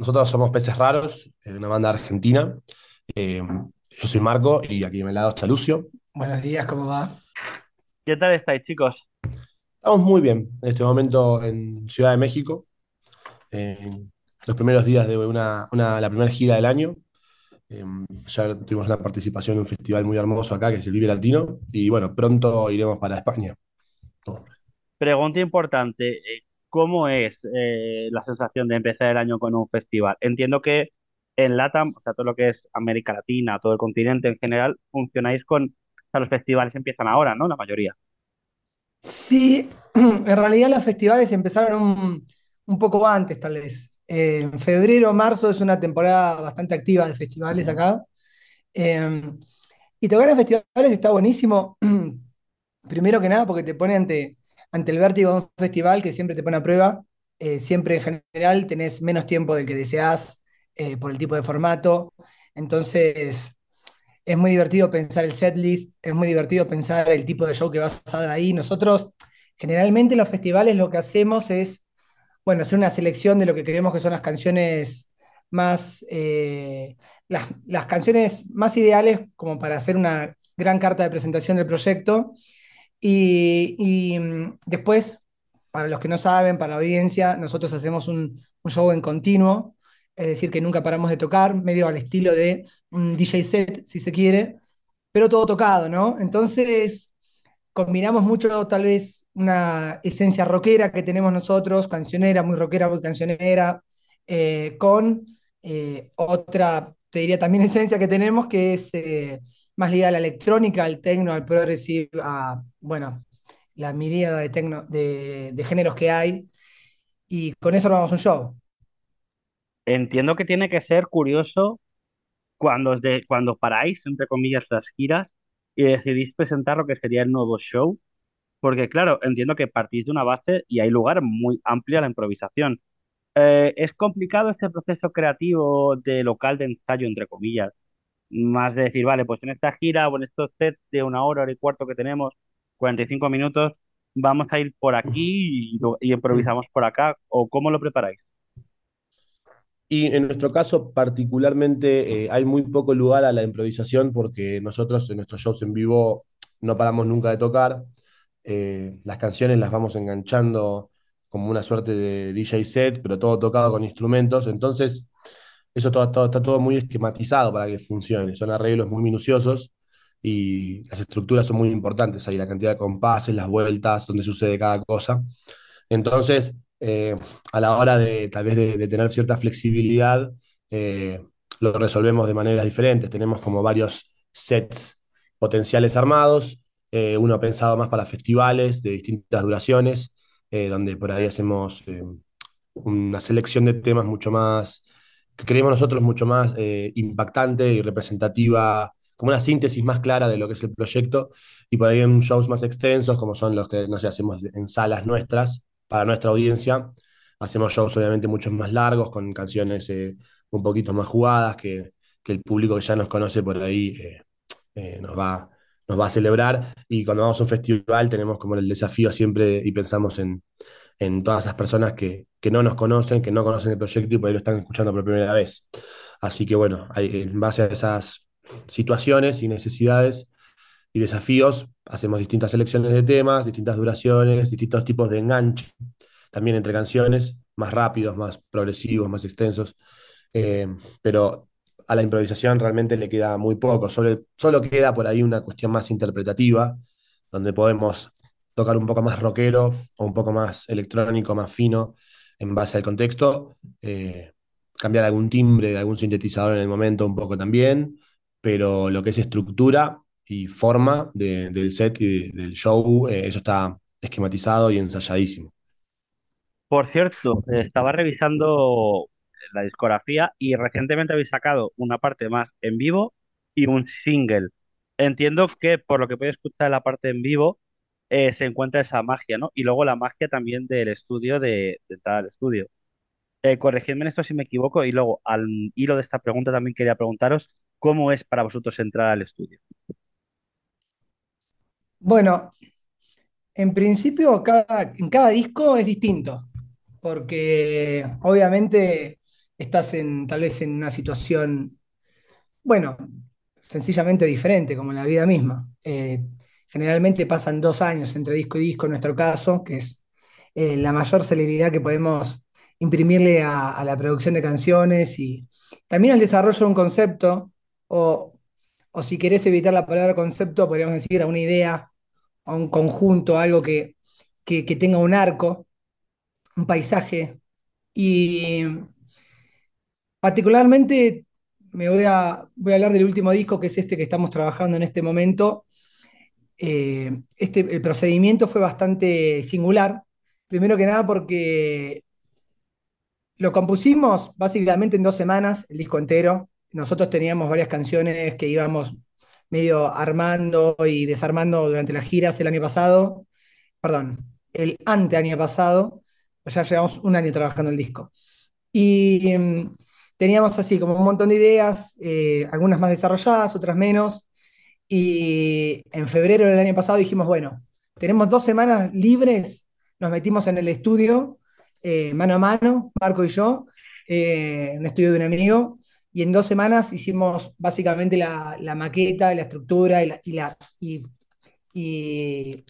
Nosotros somos Peces Raros, eh, una banda argentina. Eh, yo soy Marco y aquí a mi lado está Lucio. Buenos días, ¿cómo va? ¿Qué tal estáis, chicos? Estamos muy bien en este momento en Ciudad de México. Eh, los primeros días de una, la primera gira del año. Em, ya tuvimos una participación en un festival muy hermoso acá, que es el Vive Latino. Y bueno, pronto iremos para España. Pregunta importante: eh, ¿cómo es eh, la sensación de empezar el año con un festival? Entiendo que en LATAM, o sea, todo lo que es América Latina, todo el continente en general, funcionáis con, o sea, los festivales empiezan ahora, ¿no? La mayoría. Sí, en realidad los festivales empezaron un, poco antes, tal vez. Eh, en febrero, marzo es una temporada bastante activa de festivales acá. Em, y tocar en festivales está buenísimo, primero que nada, porque te pone ante ante el vértigo de un festival que siempre te pone a prueba, eh, siempre en general tenés menos tiempo del que deseas eh, por el tipo de formato. Entonces, es muy divertido pensar el setlist, es muy divertido pensar el tipo de show que vas a dar ahí. Nosotros, generalmente en los festivales lo que hacemos es, bueno, hacer una selección de lo que creemos que son las canciones más, eh, las, las canciones más ideales como para hacer una gran carta de presentación del proyecto y, mm, después, para los que no saben, para la audiencia, nosotros hacemos un, show en continuo, es decir, que nunca paramos de tocar, medio al estilo de un DJ set, si se quiere, pero todo tocado, ¿no? Entonces, combinamos mucho tal vez una esencia rockera que tenemos nosotros, cancionera, muy rockera, muy cancionera, eh, con eh, otra, te diría también esencia que tenemos, que es eh, más ligada a la electrónica, al tecno, al progressive, a, bueno, la miríada de, techno, de, géneros que hay. Y con eso vamos un show. Entiendo que tiene que ser curioso cuando, cuando paráis, entre comillas, las giras y decidís presentar lo que sería el nuevo show. Porque claro, entiendo que partís de una base y hay lugar muy amplio a la improvisación. Eh, ¿es complicado este proceso creativo de local de ensayo, entre comillas? más de decir, vale, pues en esta gira o en estos sets de una hora, hora y cuarto que tenemos, 45 minutos, vamos a ir por aquí y, improvisamos por acá, o cómo lo preparáis. Y en nuestro caso particularmente eh, hay muy poco lugar a la improvisación porque nosotros en nuestros shows en vivo no paramos nunca de tocar. Eh, las canciones las vamos enganchando como una suerte de DJ set, pero todo tocado con instrumentos. Entonces eso todo, está todo muy esquematizado para que funcione. Son arreglos muy minuciosos y las estructuras son muy importantes hay la cantidad de compases, las vueltas, donde sucede cada cosa. Entonces, eh, a la hora de tal vez de, tener cierta flexibilidad, eh, lo resolvemos de maneras diferentes. Tenemos como varios sets potenciales armados, eh, uno pensado más para festivales de distintas duraciones, donde por ahí hacemos una selección de temas mucho más creemos nosotros mucho más eh, impactante y representativa, como una síntesis más clara de lo que es el proyecto, y por ahí en shows más extensos, como son los que, no hacemos en salas nuestras, para nuestra audiencia, hacemos shows obviamente mucho más largos, con canciones eh, un poquito más jugadas, que, el público que ya nos conoce por ahí eh, nos va nos va a celebrar y cuando vamos a un festival tenemos como el desafío siempre y pensamos en, en todas esas personas que, no nos conocen, que no conocen el proyecto y por ahí lo están escuchando por primera vez. Así que bueno, en base a esas situaciones y necesidades y desafíos, hacemos distintas selecciones de temas, distintas duraciones, distintos tipos de enganche, también entre canciones, más rápidos, más progresivos, más extensos. Eh, pero a la improvisación realmente le queda muy poco, solo queda por ahí una cuestión más interpretativa, donde podemos tocar un poco más rockero o un poco más electrónico, más fino, en base al contexto. Eh, cambiar algún timbre de algún sintetizador en el momento un poco también, pero lo que es estructura y forma del set y del show, eh, eso está esquematizado y ensayadísimo. Por cierto, eh, estaba revisando la discografía y recientemente habéis sacado una parte más en vivo y un single. Entiendo que por lo que podéis escuchar la parte en vivo, eh, se encuentra esa magia, ¿no? Y luego la magia también del estudio de, de al estudio. Eh, corregidme en esto si me equivoco y luego al hilo de esta pregunta también quería preguntaros cómo es para vosotros entrar al estudio. Bueno, en principio cada, en cada disco es distinto, porque obviamente estás en, tal vez en una situación, bueno, sencillamente diferente, como en la vida misma. Eh, Generalmente pasan dos años entre disco y disco en nuestro caso, que es eh, la mayor celeridad que podemos imprimirle a, la producción de canciones y también al desarrollo de un concepto, o, si querés evitar la palabra concepto, podríamos decir a una idea, a un conjunto, algo que, que tenga un arco, un paisaje. Y particularmente me voy a, voy a hablar del último disco, que es este que estamos trabajando en este momento, eh, este, el procedimiento fue bastante singular. Primero que nada porque lo compusimos básicamente en dos semanas, el disco entero. Nosotros teníamos varias canciones que íbamos medio armando y desarmando durante las giras el año pasado, perdón, el ante año pasado, ya llevamos un año trabajando el disco. Y mm, teníamos así como un montón de ideas, eh, algunas más desarrolladas, otras menos, y en febrero del año pasado dijimos, bueno, tenemos dos semanas libres, nos metimos en el estudio, eh, mano a mano, Marco y yo, eh, En un estudio de un amigo, y en dos semanas hicimos básicamente la, maqueta, la estructura y, y, y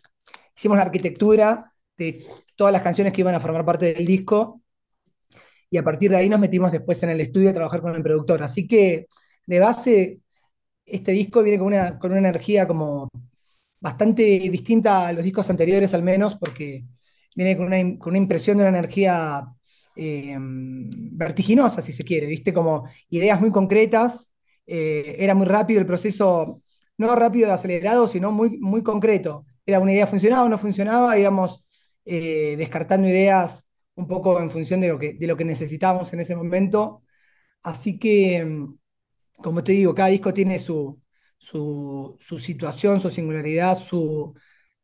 hicimos la arquitectura de todas las canciones que iban a formar parte del disco, y a partir de ahí nos metimos después en el estudio a trabajar con el productor. Así que de base este disco viene con una, con una energía como bastante distinta a los discos anteriores al menos, porque viene con una, con una impresión de una energía eh, vertiginosa, si se quiere, ¿viste? Como ideas muy concretas, eh, era muy rápido el proceso, no rápido acelerado, sino muy, muy concreto. Era una idea funcionaba o no funcionaba, íbamos eh, descartando ideas un poco en función de lo que, de lo que necesitábamos en ese momento. Así que como te digo, cada disco tiene su, situación, su singularidad, su,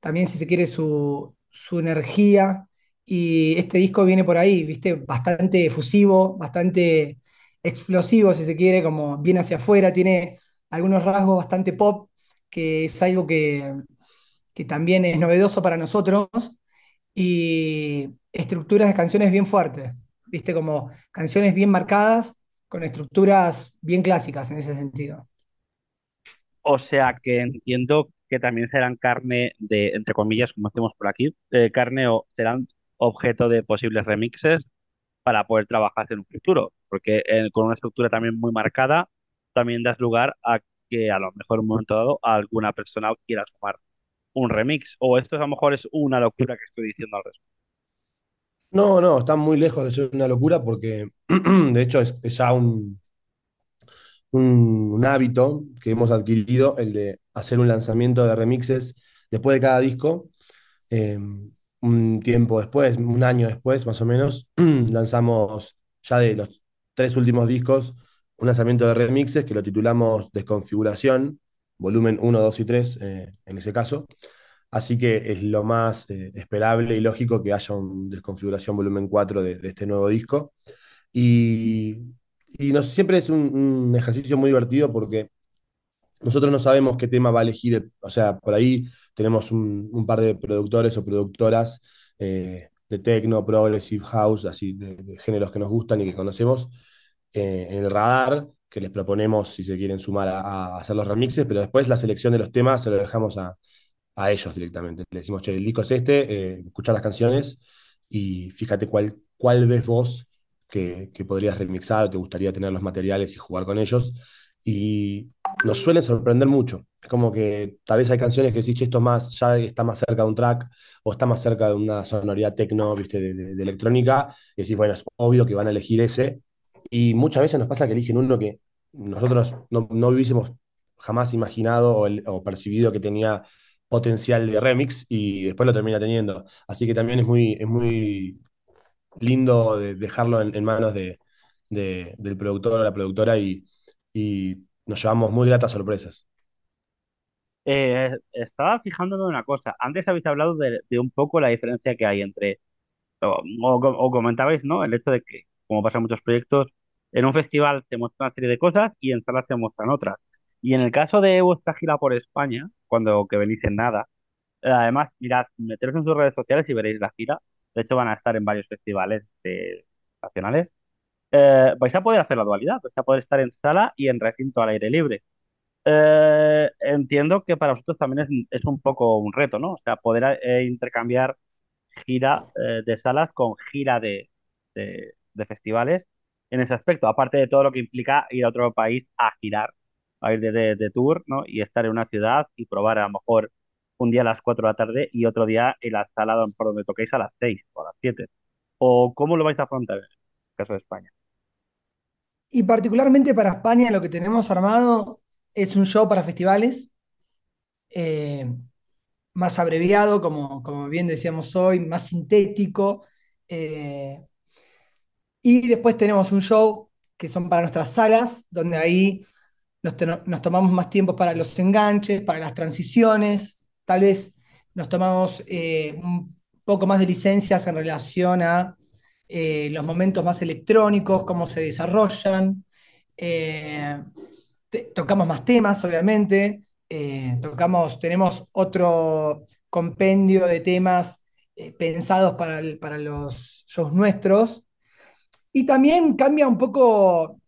también si se quiere su, energía. Y este disco viene por ahí, viste, bastante efusivo, bastante explosivo, si se quiere, como viene hacia afuera, tiene algunos rasgos bastante pop, que es algo que, que también es novedoso para nosotros, y estructuras de canciones bien fuertes, viste, como canciones bien marcadas con estructuras bien clásicas en ese sentido. O sea que entiendo que también serán carne de, entre comillas, como hacemos por aquí, eh, carne o serán objeto de posibles remixes para poder trabajar en un futuro, porque eh, con una estructura también muy marcada, también das lugar a que a lo mejor en un momento dado alguna persona quiera sumar un remix, o esto a lo mejor es una locura que estoy diciendo al respecto. No, no, están muy lejos de ser una locura porque de hecho es, ya un, un, hábito que hemos adquirido, el de hacer un lanzamiento de remixes después de cada disco. Em, un tiempo después, un año después más o menos, lanzamos ya de los tres últimos discos un lanzamiento de remixes que lo titulamos Desconfiguración, volumen 1, 2 y 3 eh, en ese caso. Así que es lo más eh, esperable y lógico que haya una desconfiguración volumen 4 de, este nuevo disco. Y, no, siempre es un, ejercicio muy divertido porque nosotros no sabemos qué tema va a elegir. O sea, por ahí tenemos un, par de productores o productoras eh, de techno, progressive house, así de, géneros que nos gustan y que conocemos eh, en el radar que les proponemos si se quieren sumar a, a, hacer los remixes, pero después la selección de los temas se lo dejamos a, a ellos directamente. Le decimos, che, el disco es este, eh, escucha las canciones y fíjate cuál, cuál ves vos que, que, podrías remixar o te gustaría tener los materiales y jugar con ellos. Y nos suelen sorprender mucho. Es como que tal vez hay canciones que decís, che, esto más, ya está más cerca de un track o está más cerca de una sonoridad tecno, viste, de, electrónica. Y decís, bueno, es obvio que van a elegir ese. Y muchas veces nos pasa que eligen uno que nosotros no, no hubiésemos jamás imaginado o, o percibido que tenía potencial de remix y después lo termina teniendo. Así que también es muy, es muy lindo dejarlo en, manos de, del productor o la productora y, nos llevamos muy gratas sorpresas. Eh, estaba fijándome en una cosa. Antes habéis hablado de, un poco la diferencia que hay entre, o, comentabais, ¿no? El hecho de que, como pasa en muchos proyectos, en un festival se muestra una serie de cosas y en salas se muestran otras. Y en el caso de vuestra gira por España, cuando que venís en nada. Además, mirad, meteros en sus redes sociales y veréis la gira. De hecho, van a estar en varios festivales eh, nacionales. Eh, vais a poder hacer la dualidad, vais a poder estar en sala y en recinto al aire libre. Eh, entiendo que para vosotros también es, un poco un reto, ¿no? O sea, poder intercambiar gira de salas con gira de, de festivales en ese aspecto, aparte de todo lo que implica ir a otro país a girar ir de, tour, Y estar en una ciudad y probar a lo mejor un día a las 4 de la tarde y otro día en la sala por donde toquéis a las 6 o a las 7. ¿O cómo lo vais a afrontar en el caso de España? Y particularmente para España lo que tenemos armado es un show para festivales, eh, más abreviado, como, como bien decíamos hoy, más sintético. Eh, y después tenemos un show que son para nuestras salas, donde ahí nos, tomamos más tiempo para los enganches, para las transiciones, tal vez nos tomamos eh, un poco más de licencias en relación a eh, los momentos más electrónicos, cómo se desarrollan, eh, tocamos más temas, obviamente, tocamos, tenemos otro compendio de temas pensados para, para los shows nuestros, y también cambia un poco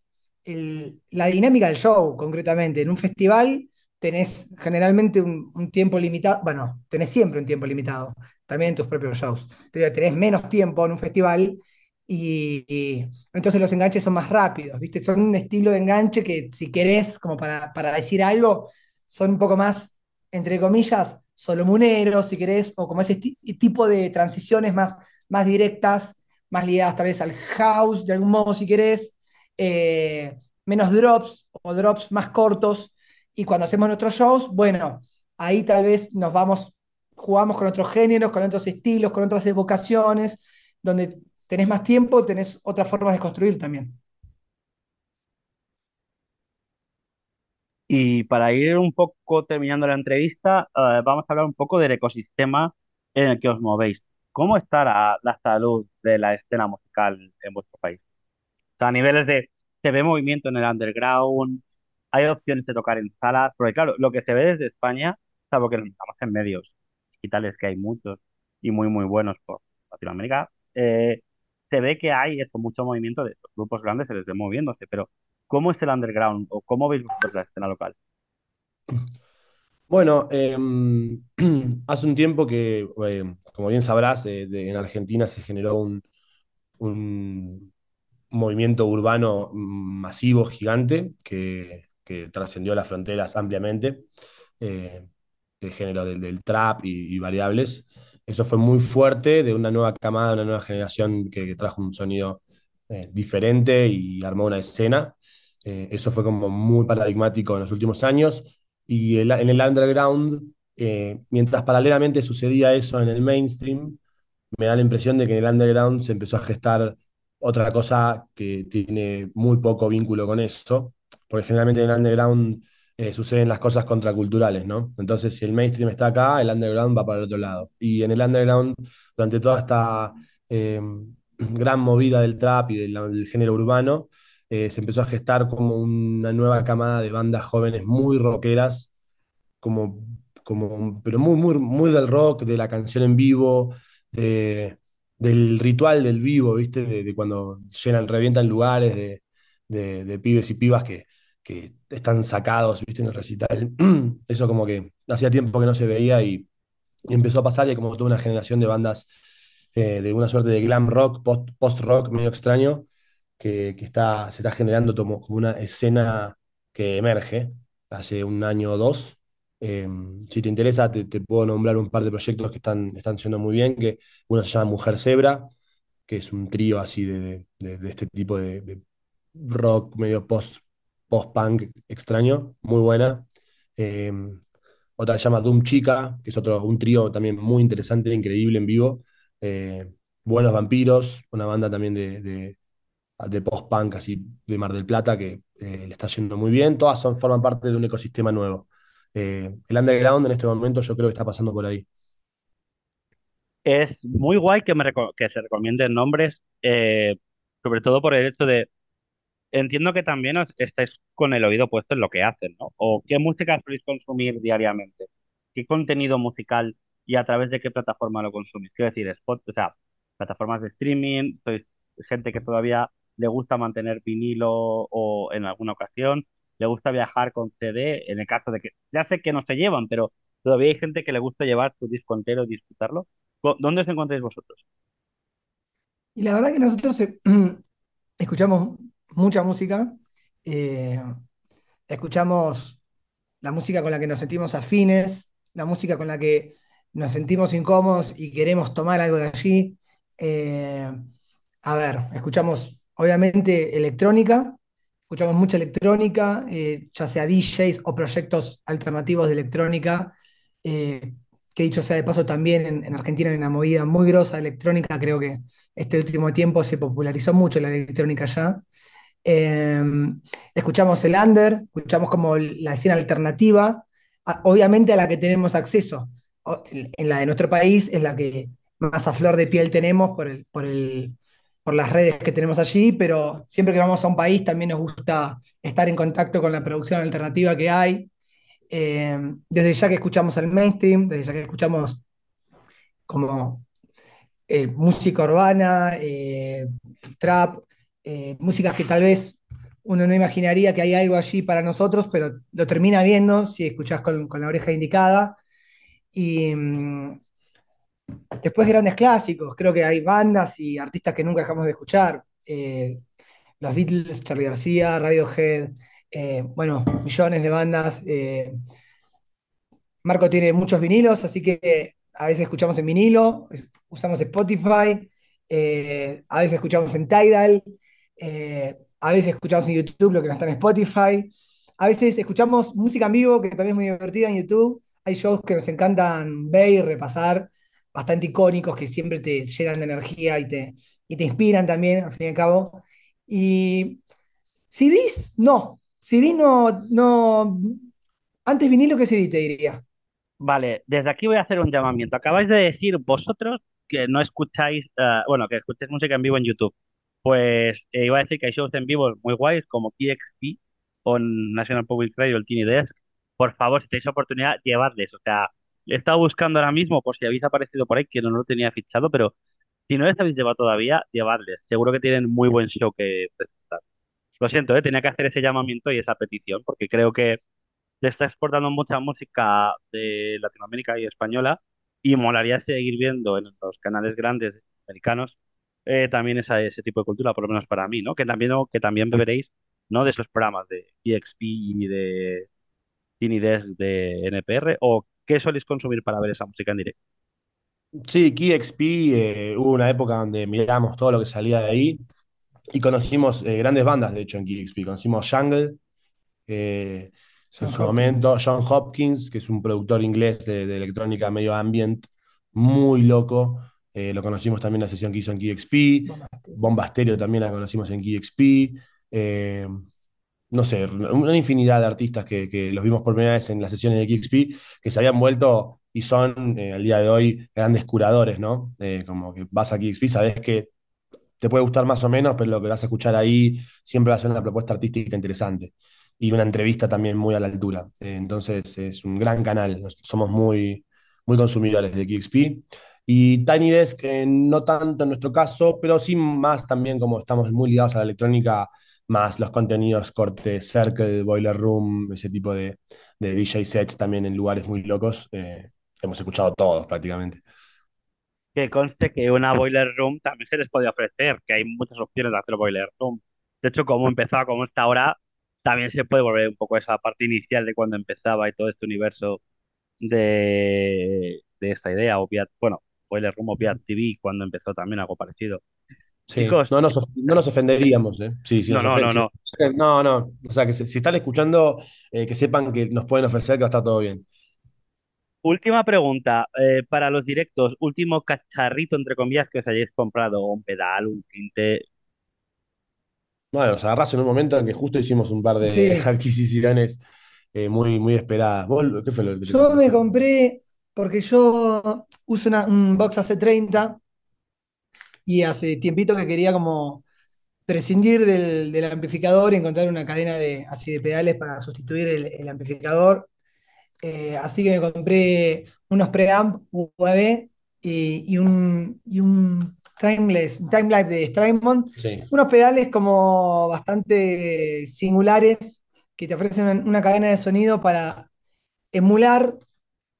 la dinámica del show, concretamente. En un festival tenés generalmente un, tiempo limitado, bueno, tenés siempre un tiempo limitado, también en tus propios shows, pero tenés menos tiempo en un festival y, entonces los enganches son más rápidos, ¿viste? Son un estilo de enganche que si querés, como para, decir algo, son un poco más, entre comillas, solomuneros, si querés, o como ese tipo de transiciones más, más directas, más ligadas tal vez al house, de algún modo, si querés, eh, menos drops o drops más cortos. Y cuando hacemos nuestros shows, bueno, ahí tal vez nos vamos, jugamos con otros géneros, con otros estilos, con otras evocaciones, donde tenés más tiempo, tenés otras formas de construir también. Y para ir un poco terminando la entrevista, eh, vamos a hablar un poco del ecosistema en el que os movéis. ¿Cómo está la salud de la escena musical en vuestro país? sea, niveles de, se ve movimiento en el underground, hay opciones de tocar en salas, porque claro, lo que se ve desde España, salvo que estamos en medios digitales, que hay muchos y muy, muy buenos por Latinoamérica, eh, se ve que hay esto, mucho movimiento de estos grupos grandes, se les ve moviéndose, pero ¿cómo es el underground o cómo veis vosotros la escena local? Bueno, em, hace un tiempo que, eh, como bien sabrás, eh, en Argentina se generó un, un movimiento urbano mm, masivo, gigante, que, trascendió las fronteras ampliamente, eh, género del, trap y, variables. Eso fue muy fuerte de una nueva camada, una nueva generación que, trajo un sonido eh, diferente y armó una escena. Eh, eso fue como muy paradigmático en los últimos años. Y en el underground, eh, mientras paralelamente sucedía eso en el mainstream, me da la impresión de que en el underground se empezó a gestar otra cosa que tiene muy poco vínculo con eso, porque generalmente en el underground eh, suceden las cosas contraculturales, ¿no? Entonces, si el mainstream está acá, el underground va para el otro lado. Y en el underground, durante toda esta em, gran movida del trap y del, género urbano, eh, se empezó a gestar como una nueva camada de bandas jóvenes muy rockeras, como, como, pero muy, muy, muy del rock, de la canción en vivo, de del ritual del vivo, ¿viste? De, cuando llenan, revientan lugares de, pibes y pibas que, están sacados, ¿viste? En el recital. Eso como que hacía tiempo que no se veía y, empezó a pasar y como toda una generación de bandas eh, de una suerte de glam rock, post-rock medio extraño, que, está, se está generando como, una escena que emerge hace un año o dos Em, si te interesa, te, puedo nombrar un par de proyectos que están, están siendo muy bien, que uno se llama Mujer Zebra, que es un trío así de, este tipo de, rock medio post, post-punk extraño, muy buena. Em, otra se llama Doom Chica, que es otro, un trío también muy interesante, increíble en vivo. Eh, Buenos Vampiros, una banda también de, post-punk así de Mar del Plata que eh, le está yendo muy bien. Todas son, forman parte de un ecosistema nuevo. Eh, el underground en este momento yo creo que está pasando por ahí. Es muy guay que, me que se recomienden nombres, eh, sobre todo por el hecho de, entiendo que también os estáis con el oído puesto en lo que hacen, ¿no? O qué música soléis consumir diariamente, qué contenido musical y a través de qué plataforma lo consumís. Quiero decir, spot, o sea, plataformas de streaming, sois gente que todavía le gusta mantener vinilo o en alguna ocasión, le gusta viajar con CD, en el caso de que, ya sé que no se llevan, pero todavía hay gente que le gusta llevar su disco entero y disfrutarlo. ¿Dónde os encontráis vosotros? Y la verdad que nosotros eh, escuchamos mucha música, eh, escuchamos la música con la que nos sentimos afines, la música con la que nos sentimos incómodos y queremos tomar algo de allí. Eh, a ver, escuchamos obviamente electrónica, escuchamos mucha electrónica, eh, ya sea DJs o proyectos alternativos de electrónica, eh, que dicho sea de paso también en, Argentina hay una movida muy grosa de electrónica, creo que este último tiempo se popularizó mucho la electrónica ya. Em, escuchamos el under, escuchamos como la escena alternativa, obviamente a la que tenemos acceso. en la de nuestro país es la que más a flor de piel tenemos por por el, por las redes que tenemos allí, pero siempre que vamos a un país también nos gusta estar en contacto con la producción alternativa que hay. Eh, desde ya que escuchamos el mainstream, desde ya que escuchamos como eh, música urbana, eh, trap, músicas que tal vez uno no imaginaría que hay algo allí para nosotros, pero lo termina viendo si escuchás con, con la oreja indicada. Y, mm, Después grandes clásicos, creo que hay bandas y artistas que nunca dejamos de escuchar. Eh, los Beatles, Charlie García, Radiohead, eh, bueno, millones de bandas. Eh, Marco tiene muchos vinilos, así que a veces escuchamos en vinilo, usamos Spotify, a veces escuchamos en Tidal, a veces escuchamos en YouTube lo que no está en Spotify. A veces escuchamos música en vivo, que también es muy divertida en YouTube. Hay shows que nos encantan ver y repasar bastante icónicos que siempre te llenan de energía y te, y te inspiran también, al fin y al cabo. Y CDs, no. CDs no, no. Antes vinilo que CD, te diría. Vale, desde aquí voy a hacer un llamamiento. Acabáis de decir vosotros que no escucháis, eh, bueno, que escucháis música en vivo en YouTube. Pues eh, iba a decir que hay shows en vivo muy guays como PXP o National Public Radio, el Tiny Desk. Por favor, si tenéis oportunidad, llevarles. O sea, he estado buscando ahora mismo por si habéis aparecido por ahí, que no lo tenía fichado, pero si no les habéis llevado todavía, llevadles. Seguro que tienen muy buen show que presentar. Lo siento, ¿eh? tenía que hacer ese llamamiento y esa petición, porque creo que le está exportando mucha música de Latinoamérica y española, y molaría seguir viendo en los canales grandes americanos eh, también ese tipo de cultura, por lo menos para mí, ¿no? Que también, que también beberéis ¿no? de esos programas de EXP y de Desk de NPR o ¿Qué solís consumir para ver esa música en directo? Sí, KXP eh, hubo una época donde miramos todo lo que salía de ahí y conocimos eh, grandes bandas, de hecho, en KXP. Conocimos Jungle, eh, en su momento, John Hopkins, que es un productor inglés de, electrónica medio ambient, muy loco. lo conocimos también en la sesión que hizo en KXP. Bombasterio también la conocimos en KXP no sé, una infinidad de artistas que, los vimos por primera vez en las sesiones de XP, que se habían vuelto y son eh, al día de hoy grandes curadores, ¿no? Eh, como que vas a XP, sabes que te puede gustar más o menos, pero lo que vas a escuchar ahí siempre va a ser una propuesta artística interesante y una entrevista también muy a la altura. Eh, entonces es un gran canal, somos muy, muy consumidores de XP. Y Tiny Desk, no tanto en nuestro caso, pero sí más también como estamos muy ligados a la electrónica más los contenidos corte Circle, Boiler Room, ese tipo de, DJ sets también en lugares muy locos, eh, hemos escuchado todos prácticamente. Que conste que una Boiler Room también se les puede ofrecer, que hay muchas opciones de hacer Boiler Room. De hecho, como empezaba, como esta hora, también se puede volver un poco a esa parte inicial de cuando empezaba y todo este universo de, esta idea, o bueno, Boiler Room o TV, cuando empezó también algo parecido no, nos no nos ofenderíamos, no, no, no, no. No, O sea, que si, están escuchando, eh, que sepan que nos pueden ofrecer que va a estar todo bien. Última pregunta eh, para los directos. Último cacharrito, entre comillas, que os hayáis comprado. Un pedal, un tinte. Bueno, los agarras en un momento en que justo hicimos un par de sí. adquisiciones eh, muy, muy esperadas. ¿Vos qué fue lo que Yo me compré, porque yo uso una, un Box AC30 y hace tiempito que quería como prescindir del, amplificador y encontrar una cadena de, así de pedales para sustituir el, amplificador. Eh, así que me compré unos preamp UAD y, un, y un de Strymon. Unos pedales como bastante singulares que te ofrecen una cadena de sonido para emular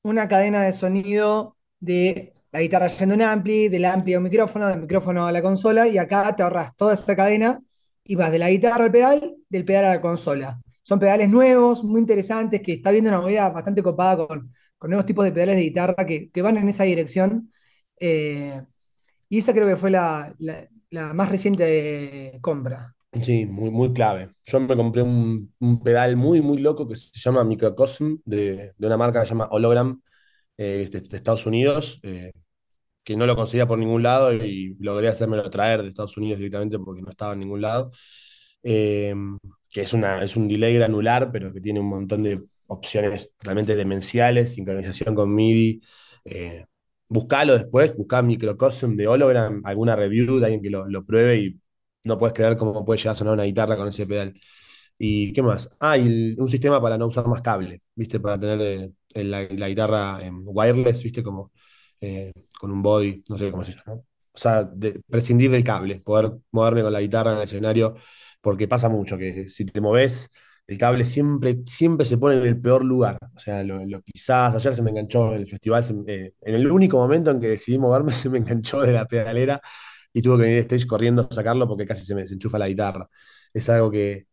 una cadena de sonido de la guitarra yendo a un ampli, del ampli a un micrófono, del micrófono a la consola, y acá te ahorras toda esa cadena y vas de la guitarra al pedal, del pedal a la consola. Son pedales nuevos, muy interesantes, que está viendo una movida bastante copada con, nuevos tipos de pedales de guitarra que, van en esa dirección. Eh, y esa creo que fue la, más reciente compra. Sí, muy, muy clave. Yo me compré un, pedal muy, muy loco que se llama Microcosm, de, de una marca que se llama Hologram, eh, de, Estados Unidos, eh, que no lo conseguía por ningún lado y, logré hacérmelo traer de Estados Unidos directamente porque no estaba en ningún lado. Eh, que es, una, es un delay granular, pero que tiene un montón de opciones realmente demenciales, sincronización con MIDI. buscalo después, buscá Microcosm de Hologram, alguna review de alguien que lo, lo pruebe y no puedes creer cómo puede llegar a sonar una guitarra con ese pedal. ¿Y qué más? Ah, y un sistema para no usar más cable, ¿viste? Para tener eh, la, guitarra wireless, ¿viste? Como eh, con un body, no sé cómo se llama. O sea, prescindir del cable, poder moverme con la guitarra en el escenario, porque pasa mucho que si te moves, el cable siempre, siempre se pone en el peor lugar. O sea, lo, quizás ayer se me enganchó en el festival, eh, en el único momento en que decidí moverme, se me enganchó de la pedalera y tuve que venir a stage corriendo a sacarlo porque casi se me desenchufa la guitarra. Es algo que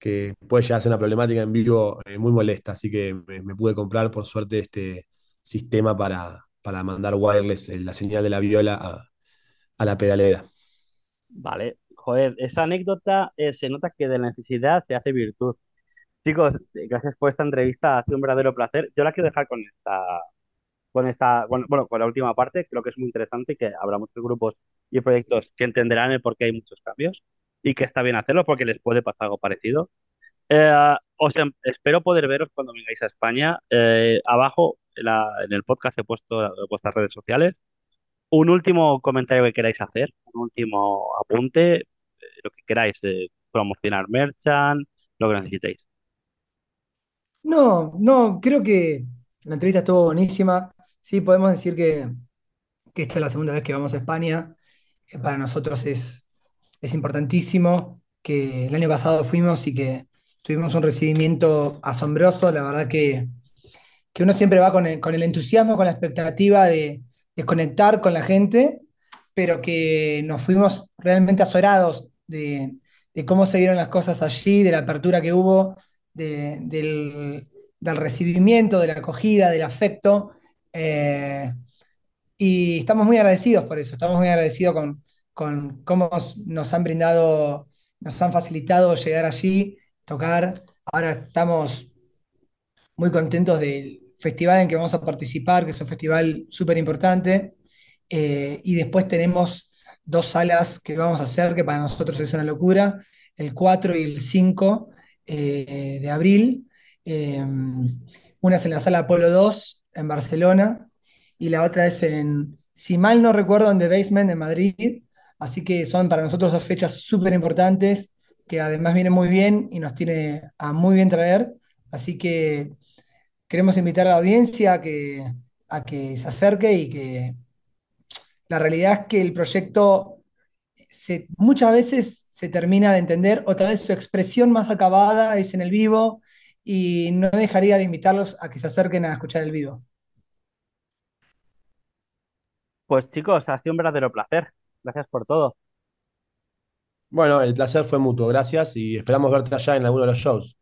que puede ya a una problemática en vivo eh, muy molesta, así que me, pude comprar por suerte este sistema para, para mandar wireless eh, la señal de la viola a, la pedalera. Vale, joder, esa anécdota eh, se nota que de la necesidad se hace virtud. Chicos, gracias por esta entrevista, ha sido un verdadero placer. Yo la quiero dejar con esta, con esta, bueno, con la última parte, creo que es muy interesante y que habrá muchos grupos y proyectos que entenderán el por qué hay muchos cambios y que está bien hacerlo porque les puede pasar algo parecido. Eh, os em, espero poder veros cuando vengáis a España. Eh, abajo la, en el podcast he puesto vuestras redes sociales. Un último comentario que queráis hacer, un último apunte, eh, lo que queráis, eh, promocionar Merchant, lo que necesitéis. No, no, creo que la entrevista estuvo buenísima. Sí, podemos decir que, que esta es la segunda vez que vamos a España, que para nosotros es es importantísimo, que el año pasado fuimos y que tuvimos un recibimiento asombroso, la verdad que, uno siempre va con el, entusiasmo, con la expectativa de, de conectar con la gente, pero que nos fuimos realmente azorados de, cómo se dieron las cosas allí, de la apertura que hubo, del, recibimiento, de la acogida, del afecto. Eh, y estamos muy agradecidos por eso, estamos muy agradecidos con, con cómo nos han brindado, nos han facilitado llegar allí, tocar. Ahora estamos muy contentos del festival en que vamos a participar, que es un festival súper importante. Eh, y después tenemos dos salas que vamos a hacer, que para nosotros es una locura, el 4 y el 5 eh, de abril. Eh, una es en la sala Apolo 2, en Barcelona, y la otra es en, si mal no recuerdo, en The Basement, de Madrid, Así que son para nosotros dos fechas súper importantes, que además vienen muy bien y nos tiene a muy bien traer. Así que queremos invitar a la audiencia a que, a que se acerque y que la realidad es que el proyecto muchas veces se termina de entender, otra vez su expresión más acabada es en el vivo y no dejaría de invitarlos a que se acerquen a escuchar el vivo. Pues chicos, ha sido un verdadero placer. Gracias por todo. Bueno, el placer fue mutuo, gracias y esperamos verte allá en alguno de los shows.